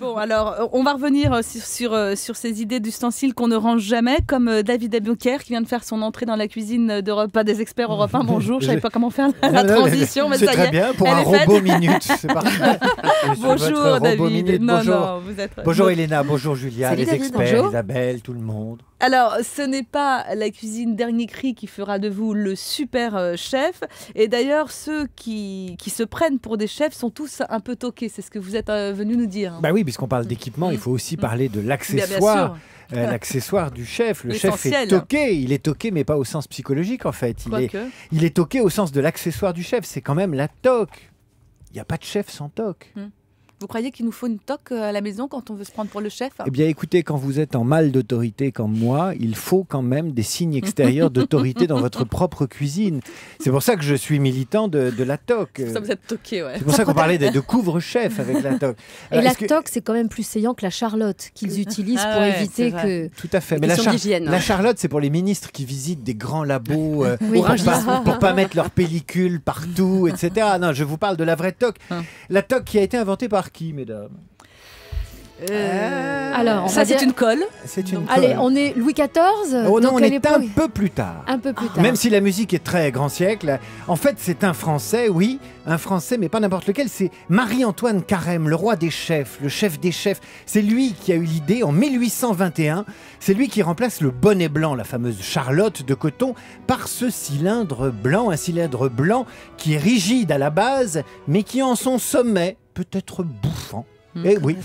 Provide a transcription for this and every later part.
Bon, alors, euh, on va revenir euh, sur, euh, sur, ces idées d'ustensiles qu'on ne range jamais, comme David Abouker qui vient de faire son entrée dans la cuisine d'Europe des experts européens. Bonjour, je ne savais pas comment faire la, transition, mais, ça y est. bien pour un robot minute. C'est bonjour David. bonjour. Vous bonjour Elena, bonjour Julia, les experts, bonjour. Isabelle, tout le monde. Alors, ce n'est pas la cuisine dernier cri qui fera de vous le super chef. Et d'ailleurs, ceux qui, qui se prennent pour des chefs sont tous un peu toqués. C'est ce que vous êtes venu nous dire. Hein. Bah oui, puisqu'on parle mm. d'équipement, il faut aussi mm. parler de l'accessoire. Euh, l'accessoire du chef. Le chef est toqué, il est toqué, mais pas au sens psychologique en fait. Il, est, est, toqué au sens de l'accessoire du chef. C'est quand même la toque. Il n'y a pas de chef sans toque. Mm. Vous croyez qu'il nous faut une toque euh, à la maison quand on veut se prendre pour le chef Eh bien, écoutez, quand vous êtes en mal d'autorité comme moi, il faut quand même des signes extérieurs d'autorité dans votre propre cuisine. C'est pour ça que je suis militant de, la toque. C'est vous êtes toqué, ouais. C'est pour ça qu'on parlait de, couvre-chef avec la toque. Et la toque, c'est quand même plus saillant que la charlotte qu'ils ah utilisent pour éviter que. Tout à fait. Mais la, hein. la charlotte, c'est pour les ministres qui visitent des grands labos euh, pour, ne pas, pour pas mettre leurs pellicules partout, etc. Non, je vous parle de la vraie toque. Hein. La toque qui a été inventée par qui, mesdames euh, euh, Alors, ça c'est une colle. C'est une colle. Allez, on est Louis XIV. Oh, on est un peu plus tard. Un peu plus ah, tard. Même si la musique est très grand siècle, en fait c'est un Français, oui, un Français, mais pas n'importe lequel. C'est Marie-Antoine Carême, le roi des chefs, le chef des chefs. C'est lui qui a eu l'idée en 1821. C'est lui qui remplace le bonnet blanc, la fameuse Charlotte de coton, par ce cylindre blanc, un cylindre blanc qui est rigide à la base, mais qui en son sommet peut-être bouffant. Mmh. Eh et oui,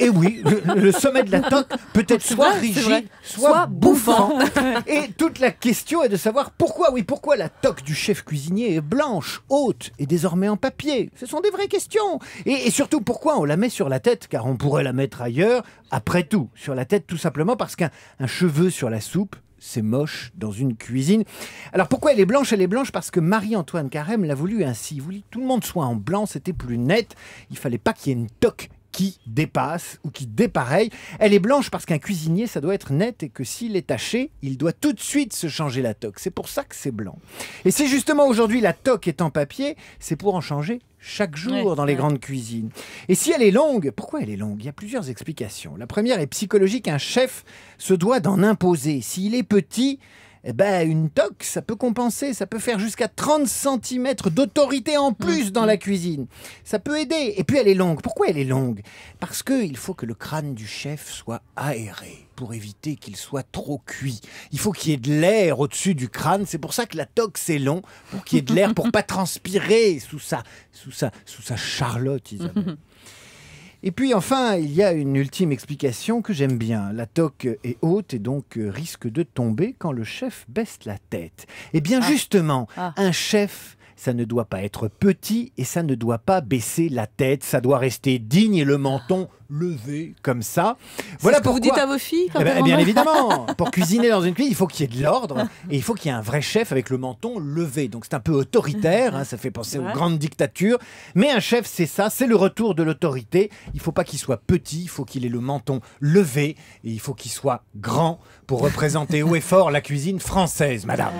et, oui, le, sommet de la toque peut être soit rigide, soit, bouffant. et toute la question est de savoir pourquoi, oui, pourquoi la toque du chef cuisinier est blanche, haute et désormais en papier. Ce sont des vraies questions. et surtout, pourquoi on la met sur la tête Car on pourrait la mettre ailleurs, après tout, sur la tête tout simplement parce qu'un cheveu sur la soupe, c'est moche dans une cuisine. Alors pourquoi elle est blanche Elle est blanche parce que Marie-Antoine Carême l'a voulu ainsi. Il voulait que tout le monde soit en blanc, c'était plus net. Il fallait pas qu'il y ait une toque qui dépasse ou qui dépareille. Elle est blanche parce qu'un cuisinier, ça doit être net et que s'il est taché, il doit tout de suite se changer la toque. C'est pour ça que c'est blanc. Et si justement aujourd'hui la toque est en papier, c'est pour en changer chaque jour dans les grandes cuisines. Et si elle est longue, pourquoi elle est longue Il y a plusieurs explications. La première est psychologique, un chef se doit d'en imposer. S'il est petit, eh ben, une toque, ça peut compenser, ça peut faire jusqu'à 30 cm d'autorité en plus dans la cuisine. Ça peut aider. Et puis elle est longue. Pourquoi elle est longue Parce qu'il faut que le crâne du chef soit aéré pour éviter qu'il soit trop cuit. Il faut qu'il y ait de l'air au-dessus du crâne. C'est pour ça que la toque, c'est long, pour qu'il y ait de l'air, pour pas transpirer sous sa, sous sa, sous sa charlotte, Et puis enfin, il y a une ultime explication que j'aime bien. La toque est haute et donc euh, risque de tomber quand le chef baisse la tête. Et eh bien ah. justement, ah. un chef ça ne doit pas être petit et ça ne doit pas baisser la tête, ça doit rester digne et le menton levé comme ça. Voilà pour vous dites à vos filles eh ben, Bien évidemment, pour cuisiner dans une cuisine, il faut qu'il y ait de l'ordre et il faut qu'il y ait un vrai chef avec le menton levé. Donc c'est un peu autoritaire, hein, ça fait penser aux grandes dictatures. Mais un chef, c'est ça, c'est le retour de l'autorité. Il faut pas qu'il soit petit, il faut qu'il ait le menton levé et il faut qu'il soit grand pour représenter haut et fort la cuisine française, madame.